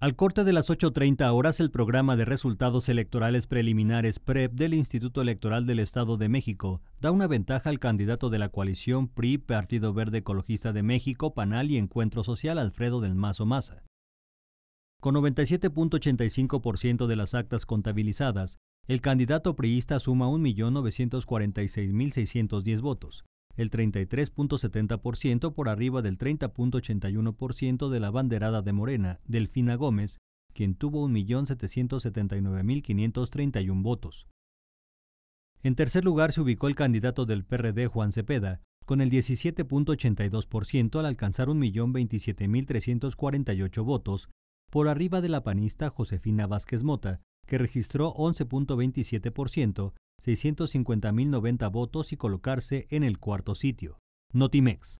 Al corte de las 8.30 horas, el programa de resultados electorales preliminares PREP e del Instituto Electoral del Estado de México da una ventaja al candidato de la coalición PRI, Partido Verde Ecologista de México, Panal y Encuentro Social, Alfredo del Mazo Maza. Con 97.85% de las actas contabilizadas, el candidato priista suma 1.946.610 votos, el 33.70% por arriba del 30.81% de la banderada de Morena, Delfina Gómez, quien tuvo 1.779.531 votos. En tercer lugar se ubicó el candidato del PRD Juan Cepeda, con el 17.82% al alcanzar 1.027.348 votos, por arriba de la panista Josefina Vázquez Mota, que registró 11.27%, 650.090 votos y colocarse en el cuarto sitio. Notimex.